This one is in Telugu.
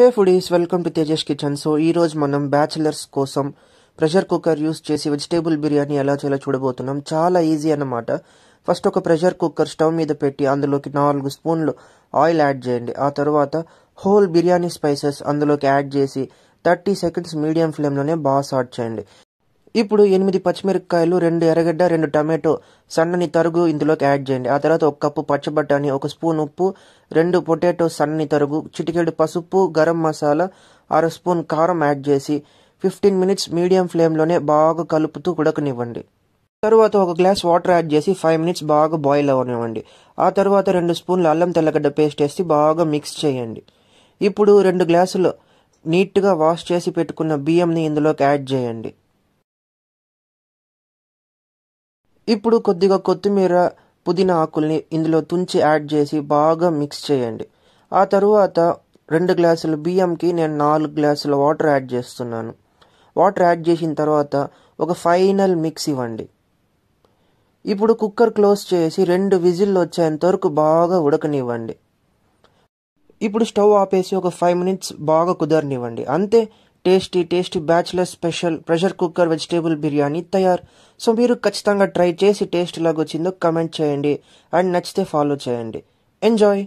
hey foodies welcome to Tejas kitchen so ఈరోజు మనం బ్యాచిలర్స్ కోసం ప్రెషర్ కుక్కర్ యూస్ చేసి వెజిటేబుల్ బిర్యానీ ఎలా చేయాలో చూడబోతున్నాం చాలా ఈజీ అన్నమాట ఫస్ట్ ఒక ప్రెషర్ కుక్కర్ స్టవ్ మీద పెట్టి అందులోకి నాలుగు స్పూన్లు ఆయిల్ యాడ్ చేయండి ఆ తర్వాత హోల్ బిర్యానీ స్పైసెస్ అందులోకి యాడ్ చేసి థర్టీ సెకండ్స్ మీడియం ఫ్లేమ్లోనే బాగా సాట్ చేయండి ఇప్పుడు ఎనిమిది పచ్చిమిరపకాయలు రెండు ఎర్రగడ్డ రెండు టమాటో సన్నని తరుగు ఇందులోకి యాడ్ చేయండి ఆ తర్వాత ఒక కప్పు పచ్చబట్టాని ఒక స్పూన్ ఉప్పు రెండు పొటాటో సన్నని తరుగు చిటికెడు పసుపు గరం మసాలా అర స్పూన్ కారం యాడ్ చేసి ఫిఫ్టీన్ మినిట్స్ మీడియం ఫ్లేమ్లోనే బాగా కలుపుతూ ఉడకనివ్వండి తరువాత ఒక గ్లాస్ వాటర్ యాడ్ చేసి ఫైవ్ మినిట్స్ బాగా బాయిల్ అవ్వనివ్వండి ఆ తర్వాత రెండు స్పూన్లు అల్లం తెల్లగడ్డ పేస్ట్ వేసి బాగా మిక్స్ చేయండి ఇప్పుడు రెండు గ్లాసులు నీట్గా వాష్ చేసి పెట్టుకున్న బియ్యంని ఇందులోకి యాడ్ చేయండి ఇప్పుడు కొద్దిగా కొత్తిమీర పుదీనా ఆకుల్ని ఇందులో తుంచి యాడ్ చేసి బాగా మిక్స్ చేయండి ఆ తరువాత రెండు గ్లాసుల బియ్యంకి నేను నాలుగు గ్లాసుల వాటర్ యాడ్ చేస్తున్నాను వాటర్ యాడ్ చేసిన తర్వాత ఒక ఫైనల్ మిక్స్ ఇవ్వండి ఇప్పుడు కుక్కర్ క్లోజ్ చేసి రెండు విజిల్లు వచ్చేంత వరకు బాగా ఉడకనివ్వండి ఇప్పుడు స్టవ్ ఆపేసి ఒక ఫైవ్ మినిట్స్ బాగా కుదరనివ్వండి అంతే tasty tasty bachelor special pressure cooker vegetable biryani తయారు సో మీరు ఖచ్చితంగా ట్రై చేసి టేస్ట్ వచ్చిందో కమెంట్ చేయండి అండ్ నచ్చితే ఫాలో చేయండి ఎంజాయ్